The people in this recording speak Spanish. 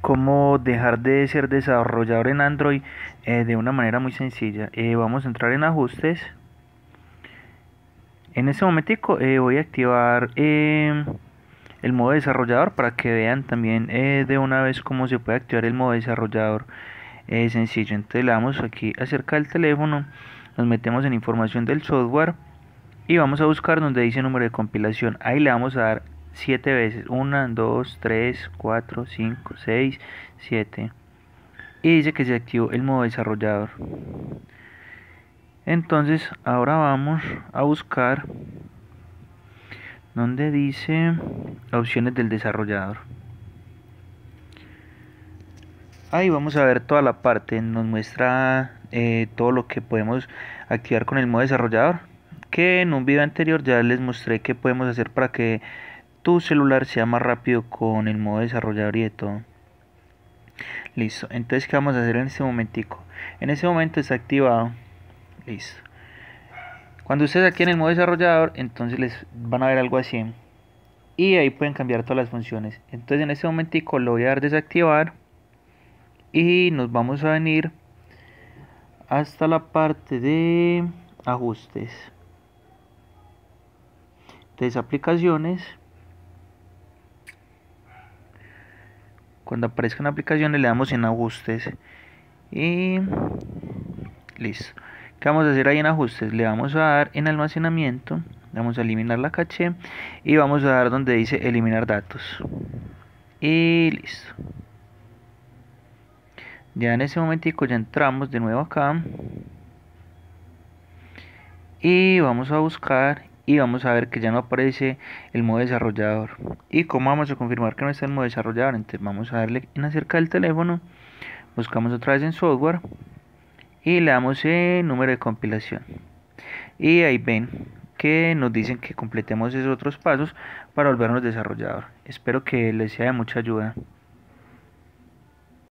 cómo dejar de ser desarrollador en Android eh, de una manera muy sencilla. Eh, vamos a entrar en ajustes. En este momento eh, voy a activar em, el modo desarrollador para que vean también de una vez cómo se puede activar el modo desarrollador sencillo. Entonces le damos aquí acerca del teléfono, nos metemos en información del software y vamos a buscar donde dice número de compilación. Ahí le vamos a dar 7 veces. 1, 2, 3, 4, 5, 6, 7 Y dice que se activó el modo desarrollador. Entonces ahora vamos a buscar donde dice opciones del desarrollador. Ahí vamos a ver toda la parte, nos muestra eh, todo lo que podemos activar con el modo desarrollador. Que en un video anterior ya les mostré que podemos hacer para que tu celular sea más rápido con el modo desarrollador y de todo. Listo, entonces ¿qué vamos a hacer en este momentico? En ese momento está activado. Listo. Cuando ustedes aquí en el modo desarrollador, entonces les van a ver algo así. Y ahí pueden cambiar todas las funciones. Entonces en este momentico lo voy a dar desactivar. Y nos vamos a venir hasta la parte de ajustes. Entonces aplicaciones. Cuando aparezcan aplicaciones le damos en ajustes. Y listo. ¿Qué vamos a hacer ahí en ajustes? Le vamos a dar en almacenamiento. Vamos a eliminar la caché. Y vamos a dar donde dice eliminar datos. Y listo. Ya en ese momentico ya entramos de nuevo acá. Y vamos a buscar y vamos a ver que ya no aparece el modo desarrollador y como vamos a confirmar que no está el modo desarrollador entonces vamos a darle en acerca del teléfono buscamos otra vez en software y le damos en número de compilación y ahí ven que nos dicen que completemos esos otros pasos para volvernos desarrollador espero que les sea de mucha ayuda